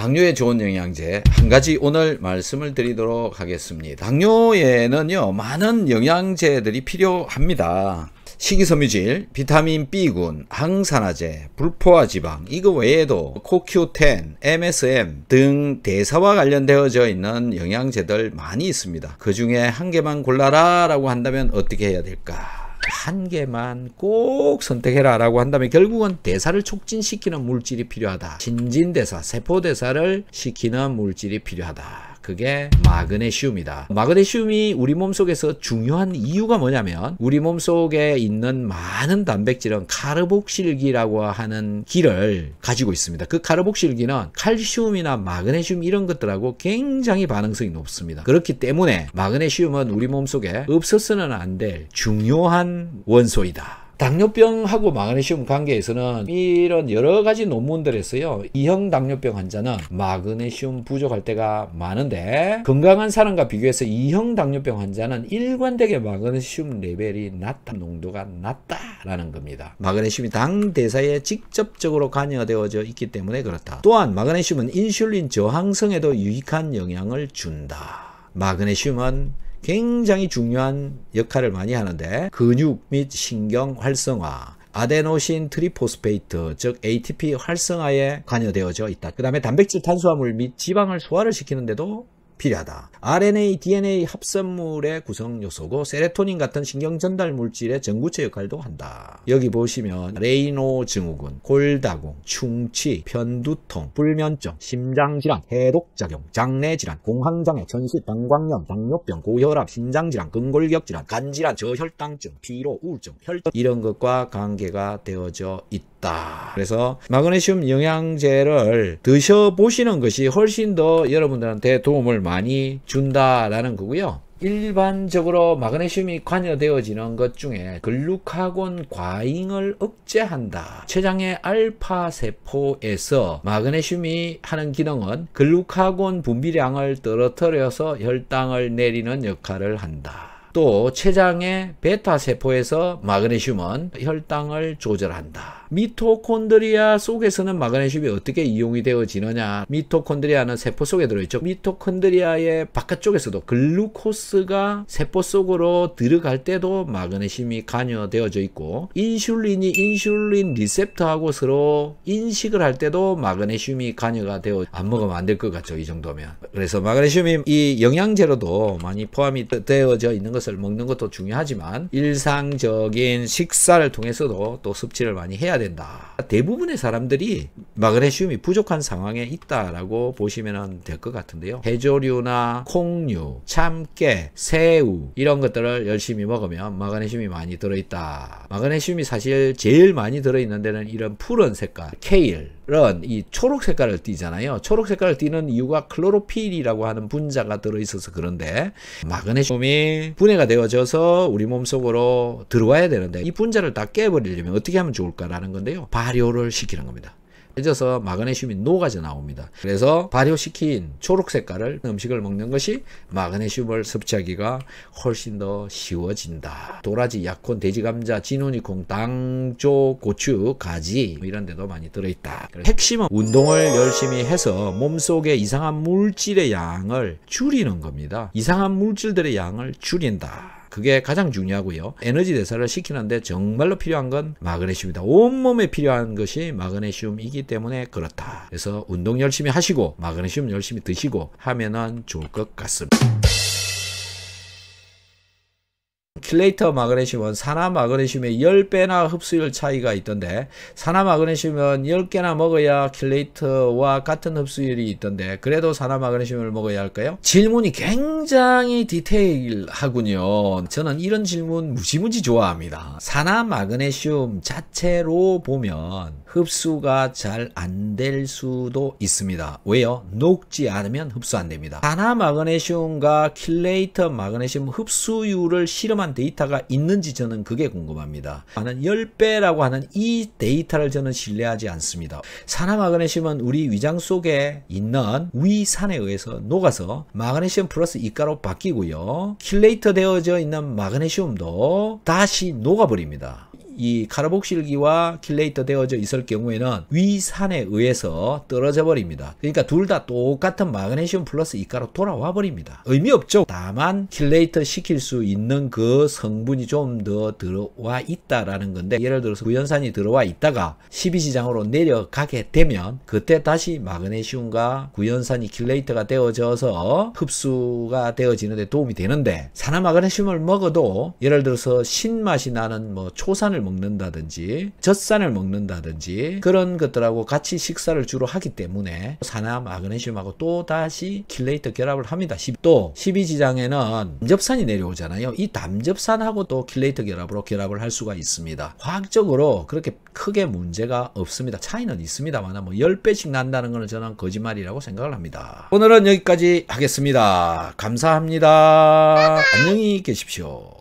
당뇨에 좋은 영양제 한 가지 오늘 말씀을 드리도록 하겠습니다. 당뇨에는요 많은 영양제들이 필요합니다. 식이섬유질, 비타민 B군, 항산화제, 불포화 지방, 이거 외에도 코큐텐, MSM 등 대사와 관련되어져 있는 영양제들 많이 있습니다. 그 중에 한 개만 골라라 라고 한다면 어떻게 해야 될까? 한 개만 꼭 선택해라 라고 한다면 결국은 대사를 촉진시키는 물질이 필요하다. 진진대사 세포대사를 시키는 물질이 필요하다. 그게 마그네슘이다. 마그네슘이 우리 몸속에서 중요한 이유가 뭐냐면 우리 몸속에 있는 많은 단백질은 카르복실기라고 하는 기를 가지고 있습니다. 그 카르복실기는 칼슘이나 마그네슘 이런 것들하고 굉장히 반응성이 높습니다. 그렇기 때문에 마그네슘은 우리 몸속에 없어서는 안 될 중요한 원소이다. 당뇨병하고 마그네슘 관계에서는 이런 여러 가지 논문들에서요. 2형 당뇨병 환자는 마그네슘 부족할 때가 많은데 건강한 사람과 비교해서 2형 당뇨병 환자는 일관되게 마그네슘 레벨이 낮다, 농도가 낮다라는 겁니다. 마그네슘이 당 대사에 직접적으로 관여되어져 있기 때문에 그렇다. 또한 마그네슘은 인슐린 저항성에도 유익한 영향을 준다. 마그네슘은 굉장히 중요한 역할을 많이 하는데 근육 및 신경 활성화 아데노신 트리포스페이트 즉 ATP 활성화에 관여되어져 있다. 그 다음에 단백질 탄수화물 및 지방을 소화를 시키는데도 필요하다. RNA, DNA 합성물의 구성 요소고 세레토닌 같은 신경 전달 물질의 전구체 역할도 한다. 여기 보시면 레이노 증후군, 골다공, 충치, 편두통, 불면증, 심장 질환, 해독 작용, 장내 질환, 공황 장애, 전시, 방광염, 당뇨병, 고혈압, 신장 질환, 근골격 질환, 간 질환, 저혈당증, 피로, 우울증, 혈전 이런 것과 관계가 되어져 있다. 없다. 그래서 마그네슘 영양제를 드셔보시는 것이 훨씬 더 여러분들한테 도움을 많이 준다라는 거고요. 일반적으로 마그네슘이 관여되어지는 것 중에 글루카곤 과잉을 억제한다. 췌장의 알파 세포에서 마그네슘이 하는 기능은 글루카곤 분비량을 떨어뜨려서 혈당을 내리는 역할을 한다. 또 췌장의 베타 세포에서 마그네슘은 혈당을 조절한다. 미토콘드리아 속에서는 마그네슘이 어떻게 이용이 되어지느냐 미토콘드리아는 세포 속에 들어있죠 미토콘드리아의 바깥쪽에서도 글루코스가 세포 속으로 들어갈 때도 마그네슘이 관여되어져 있고 인슐린이 인슐린 리셉터하고 서로 인식을 할 때도 마그네슘이 관여가 되어 안 먹으면 안 될 것 같죠 이 정도면 그래서 마그네슘이 이 영양제로도 많이 포함이 되어져 있는 것을 먹는 것도 중요하지만 일상적인 식사를 통해서도 또 섭취를 많이 해야 된다. 대부분의 사람들이 마그네슘이 부족한 상황에 있다라고 보시면 될 것 같은데요. 해조류나 콩류, 참깨, 새우 이런 것들을 열심히 먹으면 마그네슘이 많이 들어있다. 마그네슘이 사실 제일 많이 들어있는 데는 이런 푸른 색깔, 케일, 이런 이 초록 색깔을 띠잖아요. 초록 색깔을 띠는 이유가 클로로필이라고 하는 분자가 들어있어서 그런데 마그네슘이 분해가 되어져서 우리 몸속으로 들어와야 되는데 이 분자를 다 깨버리려면 어떻게 하면 좋을까라는 건데요. 발효를 시키는 겁니다. 빚어서 마그네슘이 녹아져 나옵니다. 그래서 발효시킨 초록 색깔을 음식을 먹는 것이 마그네슘을 섭취하기가 훨씬 더 쉬워진다. 도라지, 약혼, 돼지감자, 진우니콩, 당조, 고추, 가지 뭐 이런 데도 많이 들어있다. 핵심은 운동을 열심히 해서 몸속에 이상한 물질의 양을 줄이는 겁니다. 이상한 물질들의 양을 줄인다. 그게 가장 중요하고요. 에너지 대사를 시키는데 정말로 필요한 건 마그네슘이다. 온몸에 필요한 것이 마그네슘이기 때문에 그렇다. 그래서 운동 열심히 하시고 마그네슘 열심히 드시고 하면은 좋을 것 같습니다. 킬레이터 마그네슘은 산화 마그네슘의 10배나 흡수율 차이가 있던데 산화 마그네슘은 10개나 먹어야 킬레이터와 같은 흡수율이 있던데 그래도 산화 마그네슘을 먹어야 할까요? 질문이 굉장히 디테일하군요. 저는 이런 질문 무지무지 좋아합니다. 산화 마그네슘 자체로 보면 흡수가 잘 안 될 수도 있습니다. 왜요? 녹지 않으면 흡수 안 됩니다. 산화 마그네슘과 킬레이터 마그네슘 흡수율을 실험한 정한 데이터가 있는지 저는 그게 궁금합니다. 하는 10배라고 하는 이 데이터를 저는 신뢰하지 않습니다. 산화 마그네슘은 우리 위장 속에 있는 위산에 의해서 녹아서 마그네슘 플러스 이가로 바뀌고요. 킬레이터 되어져 있는 마그네슘도 다시 녹아버립니다. 이 카르복실기와 킬레이터 되어져 있을 경우에는 위산에 의해서 떨어져 버립니다. 그러니까 둘 다 똑같은 마그네슘 플러스 이가로 돌아와 버립니다. 의미 없죠. 다만 킬레이터 시킬 수 있는 그 성분이 좀 더 들어와 있다라는 건데 예를 들어서 구연산이 들어와 있다가 12지장으로 내려가게 되면 그때 다시 마그네슘과 구연산이 킬레이터가 되어져서 흡수가 되어지는데 도움이 되는데 산화 마그네슘을 먹어도 예를 들어서 신맛이 나는 뭐 초산을 먹 먹는다든지 젖산을 먹는다든지 그런 것들하고 같이 식사를 주로 하기 때문에 산화 마그네슘하고 또 다시 킬레이터 결합을 합니다. 또 12지장에는 담접산이 내려오잖아요. 이 담접산하고 또 킬레이터 결합으로 결합을 할 수가 있습니다. 과학적으로 그렇게 크게 문제가 없습니다. 차이는 있습니다만 뭐 10배씩 난다는 것은 저는 거짓말이라고 생각을 합니다. 오늘은 여기까지 하겠습니다. 감사합니다. 안녕히 계십시오.